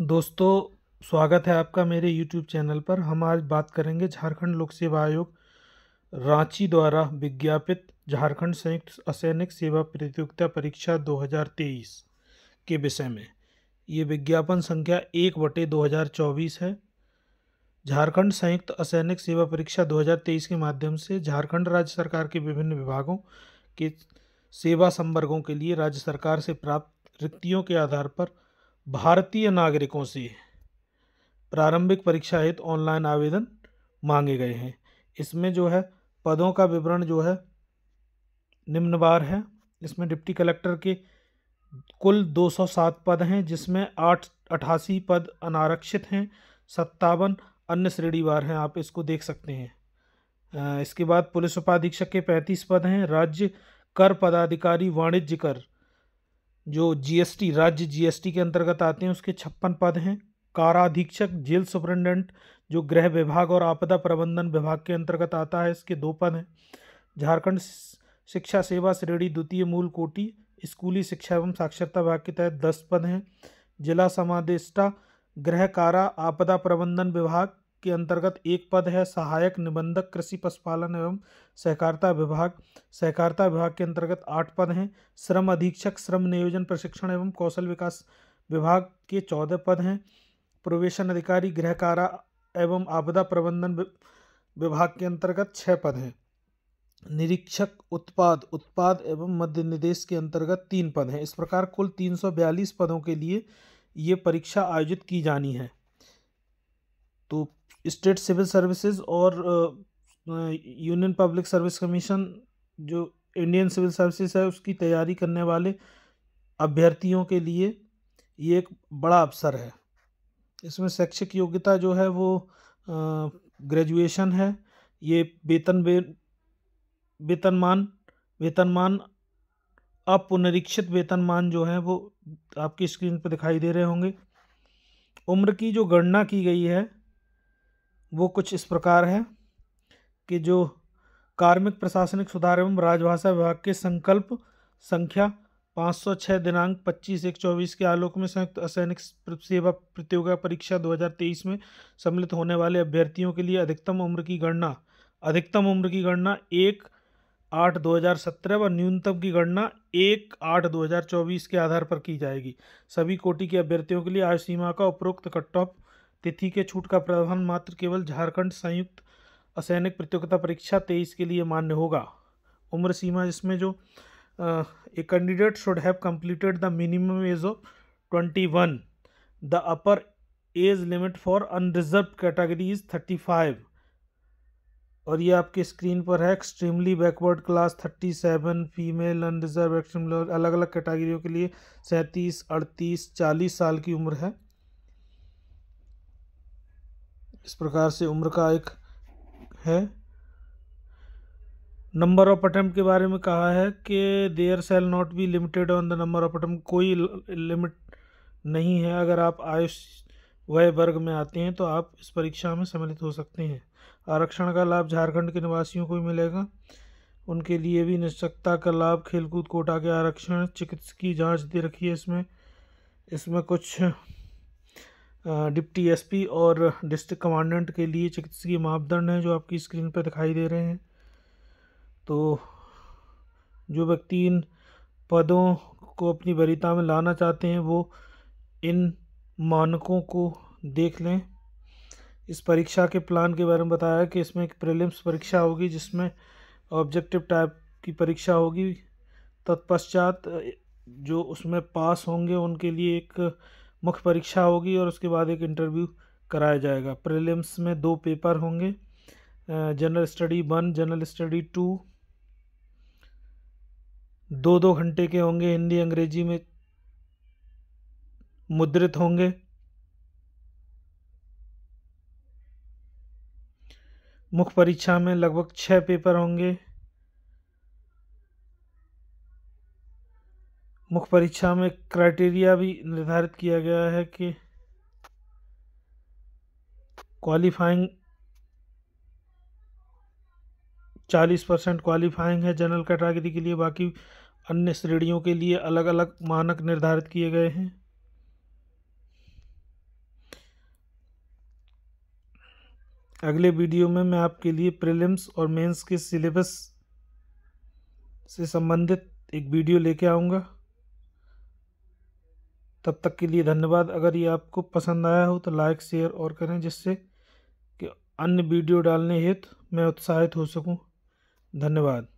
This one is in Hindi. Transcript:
दोस्तों स्वागत है आपका मेरे यूट्यूब चैनल पर हम आज बात करेंगे झारखंड लोक सेवा आयोग रांची द्वारा विज्ञापित झारखंड संयुक्त असैनिक सेवा प्रतियोगिता परीक्षा 2023 के विषय में ये विज्ञापन संख्या एक बटे दो है झारखंड संयुक्त असैनिक सेवा परीक्षा 2023 के माध्यम से झारखंड राज्य सरकार के विभिन्न विभागों के सेवा संवर्गों के लिए राज्य सरकार से प्राप्त रिक्तियों के आधार पर भारतीय नागरिकों से प्रारंभिक परीक्षा हेतु ऑनलाइन आवेदन मांगे गए हैं इसमें जो है पदों का विवरण जो है निम्नवार है इसमें डिप्टी कलेक्टर के कुल 207 पद हैं जिसमें आठ अठासी पद अनारक्षित हैं सत्तावन अन्य श्रेणीवार हैं आप इसको देख सकते हैं इसके बाद पुलिस उपाधीक्षक के पैंतीस पद हैं राज्य कर पदाधिकारी वाणिज्य कर जो जीएसटी राज्य जीएसटी के अंतर्गत आते हैं उसके छप्पन पद हैं काराधीक्षक जेल सुपरिटेंडेंट जो गृह विभाग और आपदा प्रबंधन विभाग के अंतर्गत आता है इसके दो पद हैं झारखंड शिक्षा सेवा श्रेणी द्वितीय मूल कोटि स्कूली शिक्षा एवं साक्षरता विभाग के तहत दस पद हैं जिला समादेष्टा गृह कारा आपदा प्रबंधन विभाग के अंतर्गत एक पद है सहायक निबंधक कृषि पशुपालन एवं सहकारिता विभाग सहकारिता विभाग के अंतर्गत आठ पद हैं श्रम अधीक्षक श्रम नियोजन प्रशिक्षण एवं कौशल विकास विभाग के चौदह पद हैं प्रोवेशन अधिकारी गृह कारा एवं आपदा प्रबंधन विभाग के अंतर्गत छः पद हैं निरीक्षक उत्पाद उत्पाद एवं मध्य निदेश के अंतर्गत तीन पद हैं इस प्रकार कुल तीन सौ बयालीस पदों के लिए ये परीक्षा आयोजित की जानी है तो स्टेट सिविल सर्विसेज और यूनियन पब्लिक सर्विस कमीशन जो इंडियन सिविल सर्विसेज है उसकी तैयारी करने वाले अभ्यर्थियों के लिए ये एक बड़ा अवसर है इसमें शैक्षिक योग्यता जो है वो ग्रेजुएशन है ये वेतन वेतनमान वेतनमान अपनरीक्षित वेतनमान जो है वो आपकी स्क्रीन पर दिखाई दे रहे होंगे उम्र की जो गणना की गई है वो कुछ इस प्रकार है कि जो कार्मिक प्रशासनिक सुधार एवं राजभाषा विभाग के संकल्प संख्या 506 दिनांक 25 एक चौबीस के आलोक में संयुक्त असैनिक सेवा प्रतियोगिता परीक्षा 2023 में सम्मिलित होने वाले अभ्यर्थियों के लिए अधिकतम उम्र की गणना अधिकतम उम्र की गणना एक आठ दो हजार सत्रह व न्यूनतम की गणना एक आठ दो हज़ार चौबीस के आधार पर की जाएगी सभी कोटि के अभ्यर्थियों के लिए आयु सीमा का उपरोक्त कट ऑफ तिथि के छूट का प्रावधान मात्र केवल झारखंड संयुक्त असैनिक प्रतियोगिता परीक्षा तेईस के लिए मान्य होगा उम्र सीमा इसमें जो a candidate should have completed the minimum age of twenty one the upper age limit for unreserved category is thirty five और ये आपके स्क्रीन पर है extremely backward class thirty seven female unreserved extreme अलग अलग कैटेगरियों के लिए सैंतीस अड़तीस चालीस साल की उम्र है इस प्रकार से उम्र का एक है नंबर ऑफ अटैम्प्ट के बारे में कहा है कि there shall not be limited on the number of attempt कोई लिमिट नहीं है अगर आप आयुष वय वर्ग में आते हैं तो आप इस परीक्षा में सम्मिलित हो सकते हैं आरक्षण का लाभ झारखंड के निवासियों को ही मिलेगा उनके लिए भी निश्चकता का लाभ खेलकूद कोटा के आरक्षण चिकित्सकीय जांच दे रखी है इसमें इसमें कुछ डिप्टी एसपी और डिस्ट्रिक्ट कमांडेंट के लिए चिकित्सकीय मापदंड हैं जो आपकी स्क्रीन पर दिखाई दे रहे हैं तो जो व्यक्ति इन पदों को अपनी वरीता में लाना चाहते हैं वो इन मानकों को देख लें इस परीक्षा के प्लान के बारे में बताया कि इसमें एक प्रिलिम्स परीक्षा होगी जिसमें ऑब्जेक्टिव टाइप की परीक्षा होगी तत्पश्चात जो उसमें पास होंगे उनके लिए एक मुख्य परीक्षा होगी और उसके बाद एक इंटरव्यू कराया जाएगा प्रीलिम्स में दो पेपर होंगे general study one general study two दो दो घंटे के होंगे हिंदी अंग्रेजी में मुद्रित होंगे मुख्य परीक्षा में लगभग छः पेपर होंगे मुख्य परीक्षा में क्राइटेरिया भी निर्धारित किया गया है कि क्वालिफाइंग चालीस परसेंट क्वालिफाइंग है जनरल कैटेगरी के लिए बाकी अन्य श्रेणियों के लिए अलग अलग मानक निर्धारित किए गए हैं अगले वीडियो में मैं आपके लिए प्रीलिम्स और मेंस के सिलेबस से संबंधित एक वीडियो लेके आऊँगा तब तक के लिए धन्यवाद अगर ये आपको पसंद आया हो तो लाइक शेयर और करें जिससे कि अन्य वीडियो डालने हेतु मैं उत्साहित हो सकूं धन्यवाद